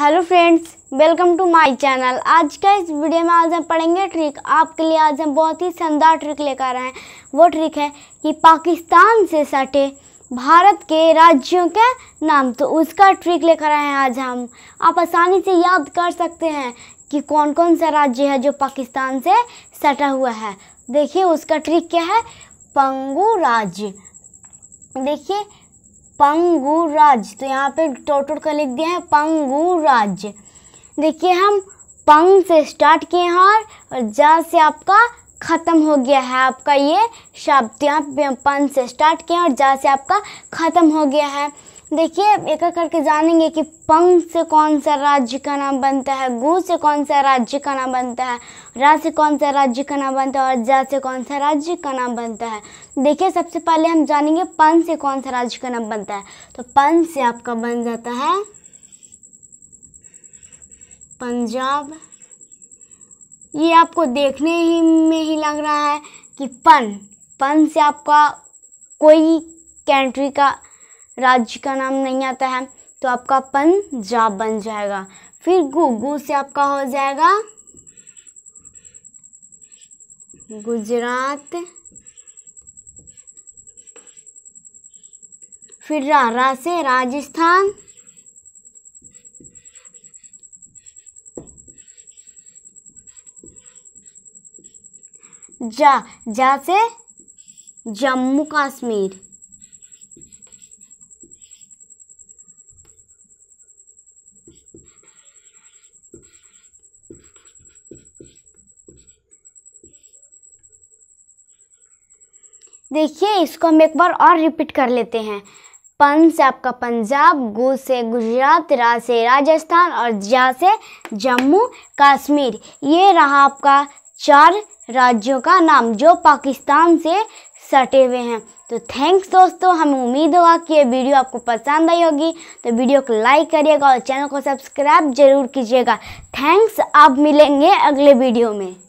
hello friends welcome to my channel आज का इस वीडियो में आज हम पढ़ेंगे ट्रिक आपके लिए आज हम बहुत ही शानदार ट्रिक लेकर आए हैं वो ट्रिक है कि पाकिस्तान से सटे भारत के राज्यों के नाम तो उसका ट्रिक लेकर आए हैं आज हम आप आसानी से याद कर सकते हैं कि कौन कौन सा राज्य है जो पाकिस्तान से सटा हुआ है देखिए उसका ट्रिक क्या है पंगू राज्य देखिए पंगु राज्य तो यहाँ पे टोटल का लिख दिया है पंगु राज्य देखिए हम पंग से स्टार्ट किए हैं और, और जा से आपका ख़त्म हो गया है आपका ये शब्द यहाँ पे पंग से स्टार्ट किए और जा से आपका ख़त्म हो गया है देखिए एक एक करके जानेंगे कि पंग से कौन सा राज्य का नाम बनता है गु से कौन सा राज्य का नाम बनता है रा से कौन सा राज्य का नाम बनता है और जा से कौन सा राज्य का नाम बनता है देखिए सबसे पहले हम जानेंगे पन से कौन सा राज्य का नाम बनता है तो पन से आपका बन जाता है पंजाब ये आपको देखने ही में ही लग रहा है कि पन पन से आपका कोई कंट्री का राज्य का नाम नहीं आता है तो आपका पंजाब बन जाएगा फिर गु गु से आपका हो जाएगा गुजरात फिर रा, रा से राजस्थान जा जा से जम्मू कश्मीर देखिए इसको हम एक बार और रिपीट कर लेते हैं पन से आपका पंजाब गु से गुजरात रा से राजस्थान और जा से जम्मू कश्मीर ये रहा आपका चार राज्यों का नाम जो पाकिस्तान से सटे हुए हैं तो थैंक्स दोस्तों हमें उम्मीद होगा कि ये वीडियो आपको पसंद आई होगी तो वीडियो को लाइक करिएगा और चैनल को सब्सक्राइब जरूर कीजिएगा थैंक्स आप मिलेंगे अगले वीडियो में